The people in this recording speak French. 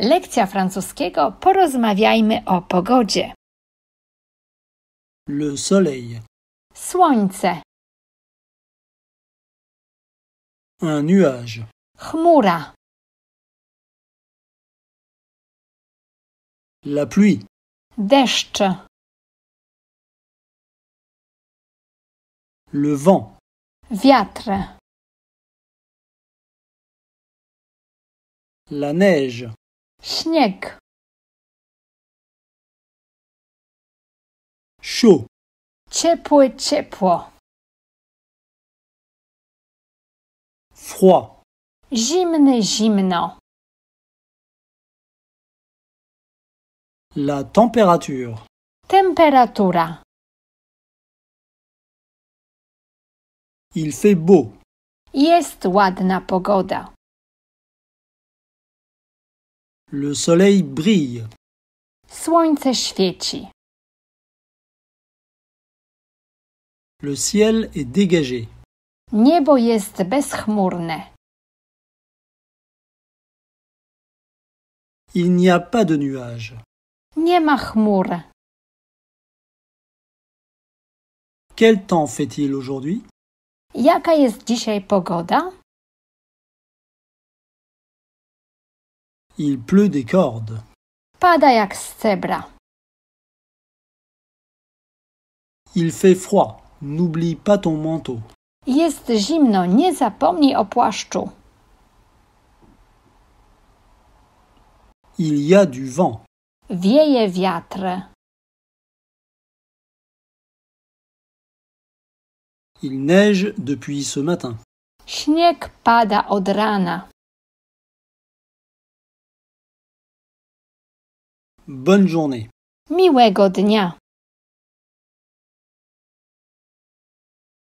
Lekcja francuskiego porozmawiajmy o pogodzie. Le soleil. Słońce. Un nuage. Chmura. La pluie. Deszcz. Le vent. Wiatr. La neige. śnieg chaud ciepły ciepło froid zimny zimno la température temperatura il fait beau jest ładna pogoda le soleil brille. Słońce świeci. Le ciel est dégagé. Niebo jest bezchmurne. Il n'y a pas de nuages. Nie ma chmur. Quel temps fait-il aujourd'hui? Jaka jest dzisiaj pogoda? Il pleut des cordes. Pada jak z Il fait froid. N'oublie pas ton manteau. Jest zimno. Nie zapomnij o płaszczu. Il y a du vent. Wieje wiatr. Il neige depuis ce matin. Śnieg pada od rana. Bonne journée. Miłego dnia.